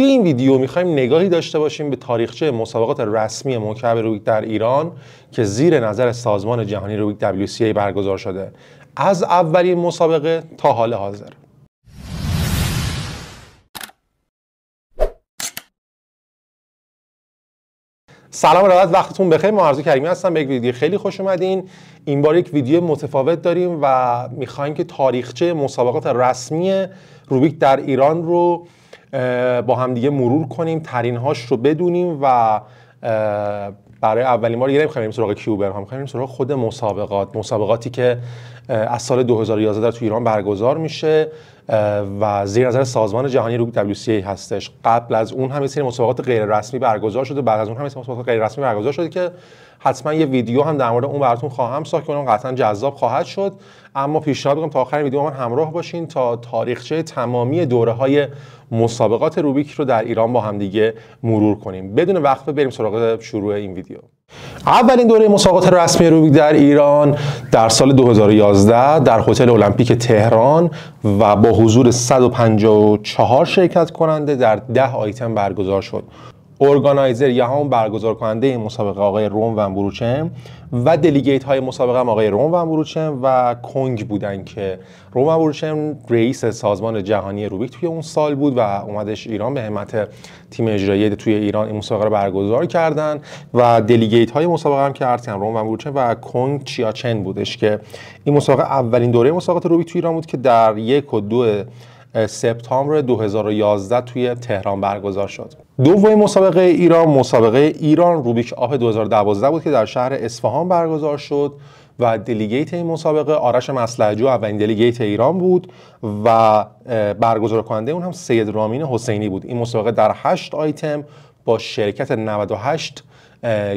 توی این ویدیو میخوایم نگاهی داشته باشیم به تاریخچه مسابقات رسمی مکعب رویک در ایران که زیر نظر سازمان جهانی رویک WCA برگزار شده از اولین مسابقه تا حال حاضر سلام و وقتتون بخیر ما کریمی هستم به یک ویدیو خیلی خوش اومدین این بار یک ویدیو متفاوت داریم و میخوایم که تاریخچه مسابقات رسمی روبیک در ایران رو با همدیگه مرور کنیم ترین هاش رو بدونیم و برای اولین بار یه نمیخوایم بریم سراغ کیوبر هم میخوایم سراغ خود مسابقات مسابقاتی که از سال 2011 در تو ایران برگزار میشه و زیر نظر سازمان جهانی رو WCA هستش قبل از اون هم یه سری مسابقات غیر رسمی برگزار شده بعد از اون هم مسابقات غیر رسمی برگزار شده که حتما یه ویدیو هم در مورد اون براتون خواهم ساخت که اون قطعا جذاب خواهد شد اما پیشنهاد میکنم تا آخر ویدیو من همراه باشین تا تاریخچه تمامی دوره های مسابقات روبیک رو در ایران با هم دیگه مرور کنیم بدون وقت بریم سراغ شروع این ویدیو اولین دوره مسابقات رسمی روبیک در ایران در سال 2011 در هتل المپیک تهران و با حضور 154 شرکت کننده در 10 آیتم برگزار شد ارگانایزر یا هم برگزار کننده این مسابقه آقای روم و بروچم و دلیگیت های مسابقه هم آقای روم و بروچم و کنگ بودن که روم و بروچم رئیس سازمان جهانی روبیک توی اون سال بود و اومدش ایران به همت تیم اجرایی توی ایران این مسابقه رو برگزار کردن و دلیگیت های مسابقه هم که ارتیان یعنی روم و بروچم و کنگ چیاچن بودش که این مسابقه اولین دوره مسابقات روبیک توی ایران بود که در یک و دو سپتامبر 2011 توی تهران برگزار شد دومین مسابقه ایران مسابقه ایران روبیک آپ 2012 بود که در شهر اصفهان برگزار شد و دلیگیت این مسابقه آرش مصلحجو اولین دلیگیت ایران بود و برگزار کننده اون هم سید رامین حسینی بود این مسابقه در 8 آیتم با شرکت 98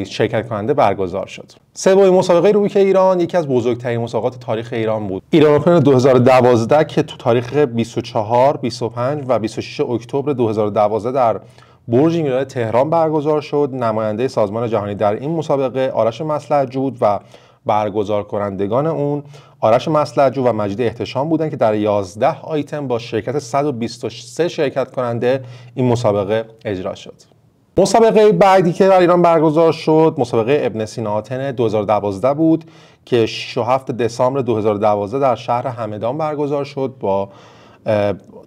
شرکت کننده برگزار شد سومین مسابقه روی که ایران یکی از بزرگترین مسابقات تاریخ ایران بود ایران اوپن 2012 که تو تاریخ 24 25 و 26 اکتبر 2012 در برج میلاد تهران برگزار شد نماینده سازمان جهانی در این مسابقه آرش مسلحجو بود و برگزار کنندگان اون آرش مسلحجو و مجید احتشام بودند که در 11 آیتم با شرکت 123 شرکت کننده این مسابقه اجرا شد مسابقه بعدی که در ایران برگزار شد مسابقه ابن سینا آتن 2012 بود که 6 و 7 دسامبر 2012 در شهر همدان برگزار شد با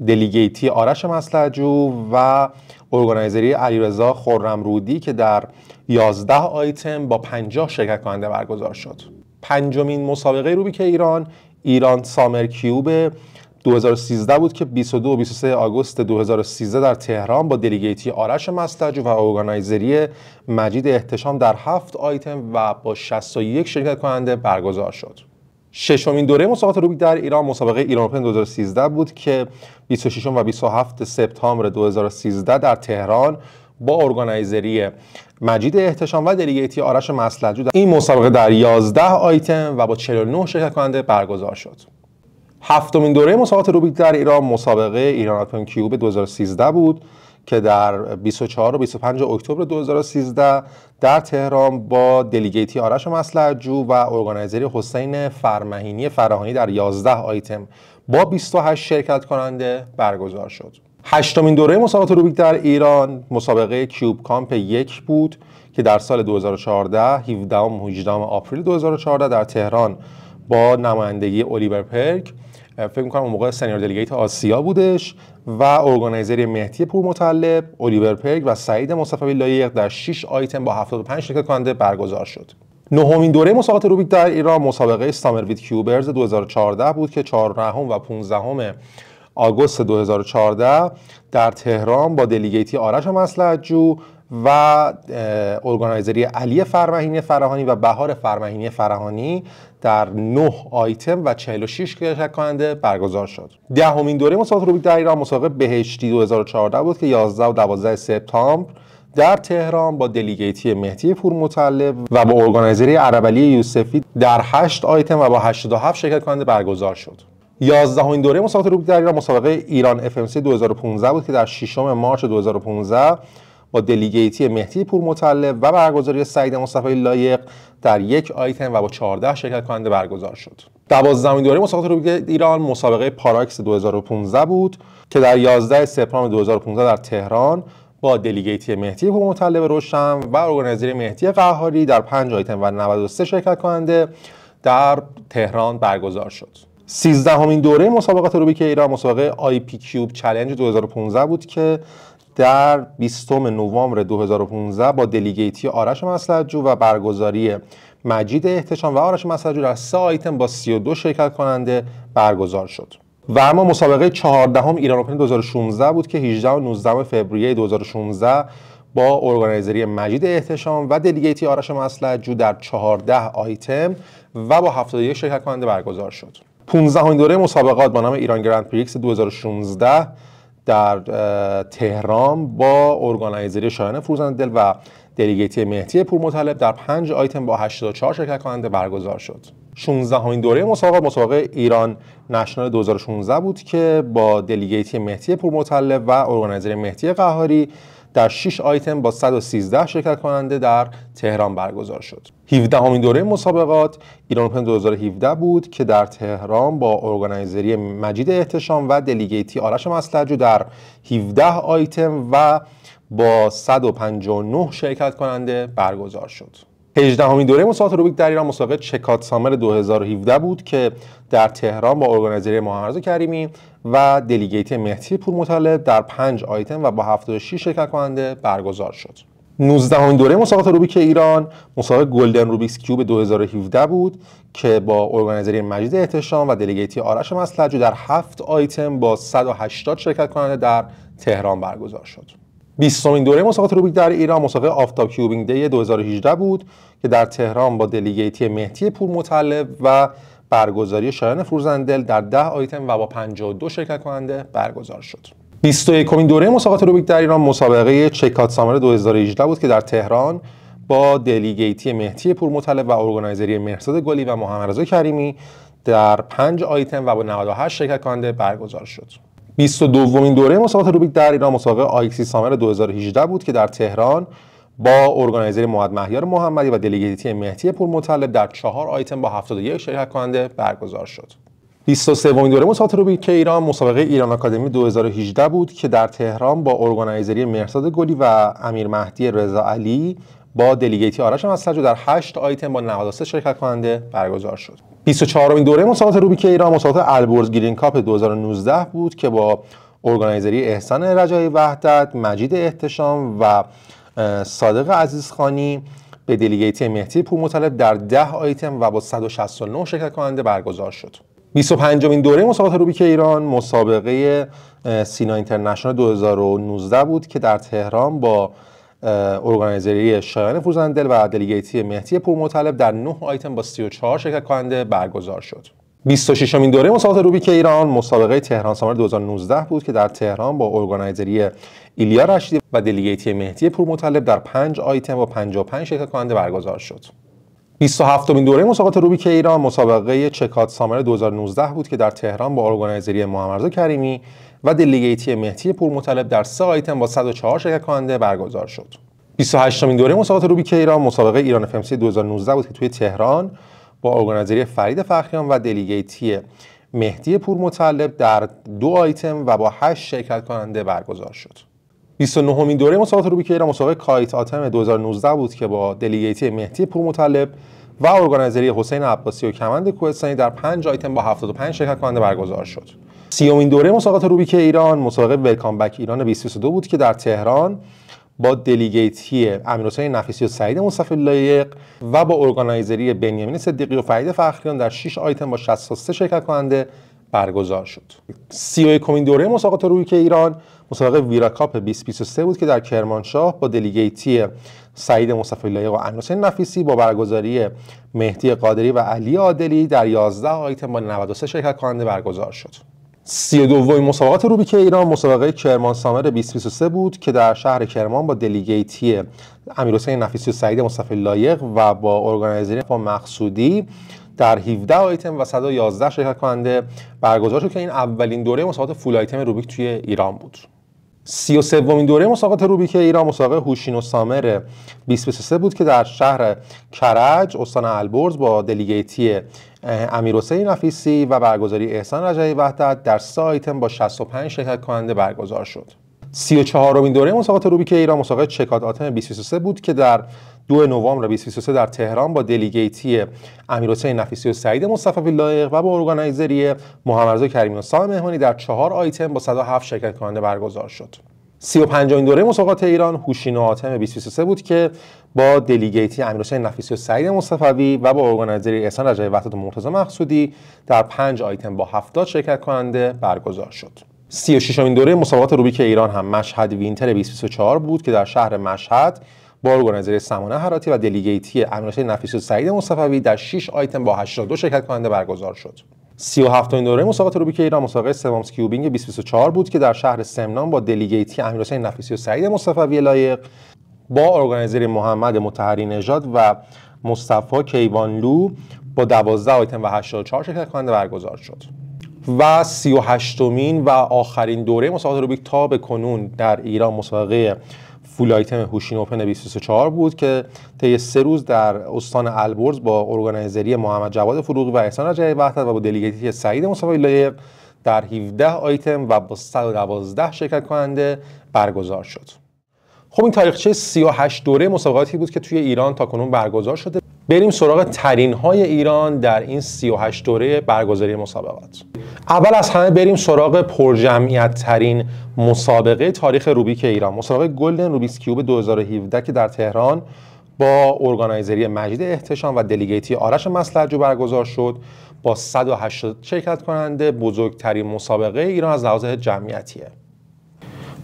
دلیگیتی آرش مسلجو و ارگانایزری علیرضا خرمرودی که در 11 آیتم با 50 شرکت کننده برگزار شد. پنجمین مسابقه روبیک ایران ایران سامر کیوب 2013 بود که 22 و 23 آگوست 2013 در تهران با دلیگیتی آرش مستج و اوگانایزری مجید احتشام در هفت آیتم و با 61 شرکت کننده برگزار شد. ششمین دوره مسابقات روبیک در ایران مسابقه ایران اوپن 2013 بود که 26 و 27 سپتامبر 2013 در تهران با ارگانایزری مجید احتشام و دلیگیتی آرش مسلجو این مسابقه در 11 آیتم و با 49 شرکت کننده برگزار شد. هفتمین دوره مسابقات روبیک در ایران مسابقه ایران اپن کیوب 2013 بود که در 24 و 25 اکتبر 2013 در تهران با دلیگیتی آرش مسلحجو و ارگانیزری حسین فرمهینی فراهانی در 11 آیتم با 28 شرکت کننده برگزار شد. هشتمین دوره مسابقات روبیک در ایران مسابقه کیوب کامپ یک بود که در سال 2014 17 و 18 آپریل 2014 در تهران با نمایندگی اولیور پرک فکر میکنم اون موقع سنیور دلیگیت آسیا بودش و ارگانیزر مهدی پور مطلب اولیور پرک و سعید مصطفی لایق در 6 آیتم با 75 شرکت کننده برگزار شد نهمین دوره مسابقات روبیک در ایران مسابقه استامر وید کیوبرز 2014 بود که 14 و 15 آگوست 2014 در تهران با دلیگیتی آرش مسلحجو و ارگانایزری علی فرمهینی فراهانی و بهار فرمهینی فراهانی در 9 آیتم و 46 شرکت کننده برگزار شد. دهمین ده دوره مسابقات روبیک در ایران مسابقه بهشتی 2014 بود که 11 و 12 سپتامبر در تهران با دلیگیتی مهدی پور مطلب و با ارگانایزری عربلی یوسفی در 8 آیتم و با 87 شرکت کننده برگزار شد. 11 این دوره مسابقات روبیک در ایران مسابقه ایران FMC 2015 بود که در 6 مارچ 2015 با دلیگیتی مهدی پور مطلب و برگزاری سعید مصطفی لایق در یک آیتم و با 14 شرکت کننده برگزار شد. دوازدهمین دوره مسابقات روبیک ایران مسابقه پاراکس 2015 بود که در 11 سپتامبر 2015 در تهران با دلیگیتی مهدی پور مطلب روشن و ارگانیزر مهدی قهاری در 5 آیتم و 93 شرکت کننده در تهران برگزار شد. سیزدهمین دوره مسابقات روبیک ایران مسابقه آی پی کیوب چلنج 2015 بود که در 20 نوامبر 2015 با دلیگیتی آرش مسلجو و برگزاری مجید احتشام و آرش مسلجو در سه آیتم با 32 شرکت کننده برگزار شد و اما مسابقه هم ایران اوپن 2016 بود که 18 و 19 فوریه 2016 با ارگانیزری مجید احتشام و دلیگیتی آرش مسلجو در 14 آیتم و با 71 شرکت کننده برگزار شد 15 دوره مسابقات با نام ایران گرند پریکس 2016 در تهران با ارگانایزری شایان دل و دلیگیتی مهتی پور در پنج آیتم با 84 شرکت کننده برگزار شد. 16 همین دوره مسابقه مسابقه ایران نشنال 2016 بود که با دلیگیتی مهدی پورمطلب و ارگانیزر مهدی قهاری در 6 آیتم با 113 شرکت کننده در تهران برگزار شد. 17 همین دوره مسابقات ایران اوپن 2017 بود که در تهران با ارگانیزری مجید احتشام و دلیگیتی آرش مسلجو در 17 آیتم و با 159 شرکت کننده برگزار شد. 18 همین دوره مسابقات روبیک در ایران مسابقه چکات سامر 2017 بود که در تهران با ارگانیزر محمد کریمی و دلیگیت مهدی پور مطالب در 5 آیتم و با 76 شرکت کننده برگزار شد. 19 همین دوره مسابقات روبیک ایران مسابقه گلدن روبیکس کیوب 2017 بود که با ارگانایزری مجید احتشام و دلیگیتی آرش مسلجو در 7 آیتم با 180 شرکت کننده در تهران برگزار شد. بیستمین دوره مسابقات روبیک در ایران مسابقه آفتاب کیوبینگ دی 2018 بود که در تهران با دلیگیتی مهدی پور مطلب و برگزاری شایان فروزندل در 10 آیتم و با 52 شرکت کننده برگزار شد. 21 دوره مسابقات روبیک در ایران مسابقه چکات سامر 2018 بود که در تهران با دلیگیتی مهدی پور مطلب و ارگانایزری مهرزاد گلی و محمد رضا کریمی در 5 آیتم و با 98 شرکت کننده برگزار شد. 22 این دوره مسابقات روبیک در ایران مسابقه آیکسی سامر 2018 بود که در تهران با ارگانایزر محمد مهیار محمدی و دلیگیتی مهدی پورمطلب در چهار آیتم با 71 شرکت کننده برگزار شد. 23 مین دوره مسابقات روبیک که ایران مسابقه ایران آکادمی 2018 بود که در تهران با ارگانایزری مرساد گلی و امیر مهدی رضا علی با دلیگیتی آرش مسلجو در 8 آیتم با 93 شرکت کننده برگزار شد. 24 این دوره مسابقات روبیک ایران مسابقات البرز گرین کاپ 2019 بود که با ارگانیزری احسان رجایی وحدت مجید احتشام و صادق عزیزخانی به دلیگیتی مهدی مطلب در 10 آیتم و با 169 شرکت کننده برگزار شد 25 این دوره مسابقات روبیک ایران مسابقه سینا اینترنشنال 2019 بود که در تهران با ارگانیزری شایان فوزندل و دلیگیتی مهدی پورمطلب در 9 آیتم با 34 شرکت کننده برگزار شد 26 امین دوره مسابقات روبیک ایران مسابقه تهران سامر 2019 بود که در تهران با ارگانیزری ایلیا رشیدی و دلیگیتی مهدی پورمطلب در 5 آیتم با 55 شرکت کننده برگزار شد 27 امین دوره مسابقات روبیک ایران مسابقه چکات سامر 2019 بود که در تهران با ارگانیزری محمد کریمی و دلیگیتی مهدی مطلب در سه آیتم با 104 شرکت کننده برگزار شد 28 امین دوره مسابقات روبیک ایران مسابقه ایران فمسی 2019 بود که توی تهران با ارگانیزری فرید فخریان و دلیگیتی مهدی مطلب در دو آیتم و با 8 شرکت کننده برگزار شد 29 امین دوره مسابقات روبیک ایران مسابقه کایت آتم 2019 بود که با دلیگیتی مهدی مطلب و ارگانیزری حسین عباسی و کمند کوهستانی در 5 آیتم با 75 شرکت کننده برگزار شد سیومین دوره مسابقات روبیک ایران مسابقه ولکام بک ایران 2022 بود که در تهران با دلیگیتی امیرحسین نفیسی و سعید مصطفی لایق و با ارگانایزری بنیامین صدیقی و فرید فخریان در 6 آیتم با 63 شرکت کننده برگزار شد. کمین دوره مسابقات که ایران مسابقه ویرا کاپ 2023 بود که در کرمانشاه با دلیگیتی سعید مصطفی لایق و امیرحسین نفیسی با برگزاری مهدی قادری و علی عادلی در 11 آیتم با 93 شرکت کننده برگزار شد. سی دومین مسابقات روبیک ایران مسابقه کرمان سامر 2023 بود که در شهر کرمان با دلیگیتی امیرحسین نفیسی و سعید مصطفی لایق و با ارگانایزر با مقصودی در 17 آیتم و 111 شرکت کننده برگزار شد که این اولین دوره مسابقات فول آیتم روبیک توی ایران بود. سی و سومین دوره مسابقات روبیک ایران مسابقه هوشین و سامر 2023 بود که در شهر کرج استان البرز با دلیگیتی امیر حسین نفیسی و برگزاری احسان رجعی وحدت در سایتم با 65 شرکت کننده برگزار شد. سی و دوره مسابقات روبیک ایران مسابقه چکات آتم 2023 بود که در دو نوامبر 2023 در تهران با دلیگیتی امیرحسین نفیسی و سعید مصطفی لایق و با ارگانایزری محمدرضا کریمی و سام مهمانی در چهار آیتم با 107 شرکت کننده برگزار شد. 35 دوره مسابقات ایران هوشین و آتم 2023 بود که با دلیگیتی امیرحسین نفیسی و سعید مصطفی و با ارگانایزری احسان رجایی وحدت و مرتضی مقصودی در پنج آیتم با 70 شرکت کننده برگزار شد. 36 دوره مسابقات روبیک ایران هم مشهد وینتر 2024 بود که در شهر مشهد با ارگانیزر سمانه حراتی و دلیگیتی امیرحسین نفیس و سعید مصطفی در 6 آیتم با 82 شرکت کننده برگزار شد. 37 دوره مسابقات روبیک ایران مسابقه سوم کیوبینگ 2024 بود که در شهر سمنان با دلیگیتی امیرحسین نفیسی و سعید مصطفی لایق با ارگانیزر محمد متحری نژاد و مصطفی کیوانلو با 12 آیتم و 84 شرکت کننده برگزار شد. و 38 و آخرین دوره مسابقات روبیک تا به کنون در ایران مسابقه فول آیتم هوشین اوپن 2024 بود که طی سه روز در استان البرز با ارگانیزری محمد جواد فروغی و احسان رجعی وحدت و با دلیگیتی سعید مصطفی لایق در 17 آیتم و با 112 شرکت کننده برگزار شد. خب این تاریخچه 38 دوره مسابقاتی بود که توی ایران تا کنون برگزار شده بریم سراغ ترین های ایران در این 38 دوره برگزاری مسابقات اول از همه بریم سراغ پرجمعیت ترین مسابقه تاریخ روبیک ایران مسابقه گلدن روبیک کیوب 2017 که در تهران با ارگانایزری مجید احتشام و دلیگیتی آرش مسلحجو برگزار شد با 180 شرکت کننده بزرگترین مسابقه ایران از لحاظ جمعیتیه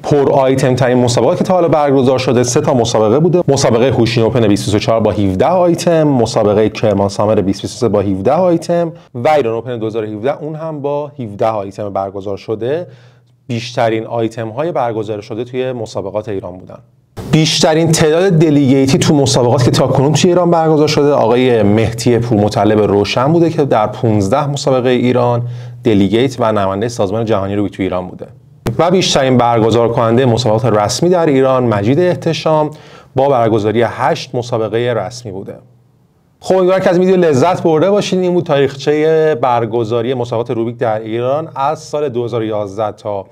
پر آیتم ترین مسابقه که تا حالا برگزار شده سه تا مسابقه بوده مسابقه هوشین اوپن 2024 با 17 آیتم مسابقه کرمان سامر 2023 با 17 آیتم و ایران اوپن 2017 اون هم با 17 آیتم برگزار شده بیشترین آیتم های برگزار شده توی مسابقات ایران بودن بیشترین تعداد دلیگیتی تو مسابقات که تاکنون توی ایران برگزار شده آقای مهدی پورمطلب روشن بوده که در 15 مسابقه ایران دلیگیت و نماینده سازمان جهانی رو توی ایران بوده و بیشترین برگزار کننده مسابقات رسمی در ایران مجید احتشام با برگزاری هشت مسابقه رسمی بوده خب این که از ویدیو لذت برده باشین این بود تاریخچه برگزاری مسابقات روبیک در ایران از سال 2011 تا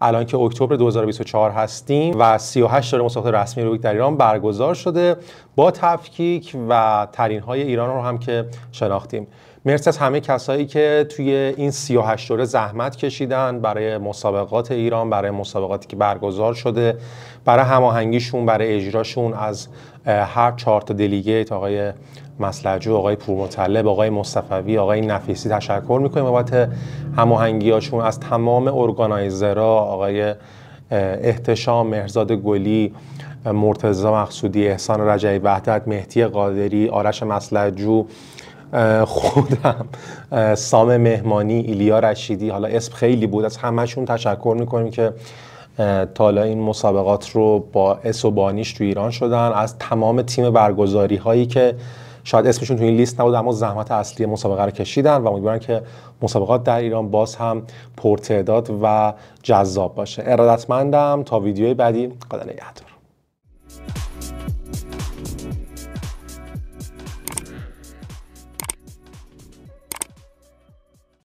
الان که اکتبر 2024 هستیم و 38 داره مسابقات رسمی روبیک در ایران برگزار شده با تفکیک و ترین های ایران رو هم که شناختیم مرسی از همه کسایی که توی این 38 دوره زحمت کشیدن برای مسابقات ایران برای مسابقاتی که برگزار شده برای هماهنگیشون برای اجراشون از هر چهار تا دلیگیت آقای مسلجو آقای پورمطلب آقای مصطفی، آقای نفیسی تشکر میکنیم بابت هماهنگیاشون از تمام ارگانایزرها آقای احتشام مهرزاد گلی مرتضی مقصودی احسان رجعی وحدت مهدی قادری آرش مسلجو خودم سام مهمانی ایلیا رشیدی حالا اسم خیلی بود از همهشون تشکر میکنیم که تالا این مسابقات رو با اس و بانیش تو ایران شدن از تمام تیم برگزاری هایی که شاید اسمشون تو این لیست نبود اما زحمت اصلی مسابقه رو کشیدن و امیدوارم که مسابقات در ایران باز هم پرتعداد و جذاب باشه ارادتمندم تا ویدیوی بعدی خدا نگهدار